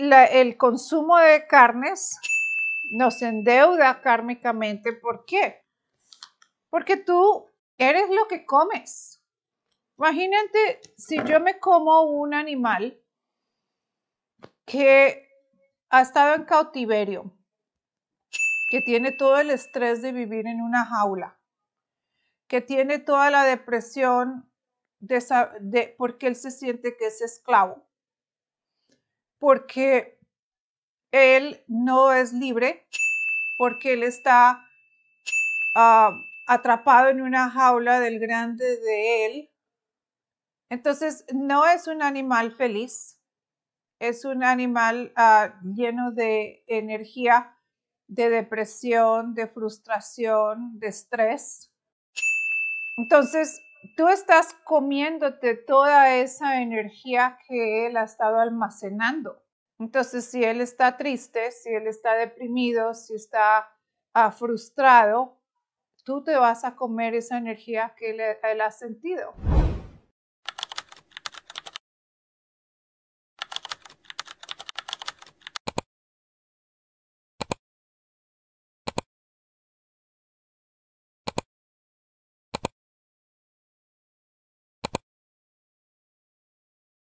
el consumo de carnes nos endeuda kármicamente. ¿Por qué? Porque tú eres lo que comes. Imagínate si yo me como un animal que ha estado en cautiverio, que tiene todo el estrés de vivir en una jaula, que tiene toda la depresión de, porque él se siente que es esclavo porque él no es libre, porque él está ah, atrapado en una jaula del grande de él. Entonces, no es un animal feliz, es un animal ah, lleno de energía, de depresión, de frustración, de estrés. Entonces, tú estás comiéndote toda esa energía que él ha estado almacenando. Entonces, si él está triste, si él está deprimido, si está ah, frustrado, tú te vas a comer esa energía que él ha sentido.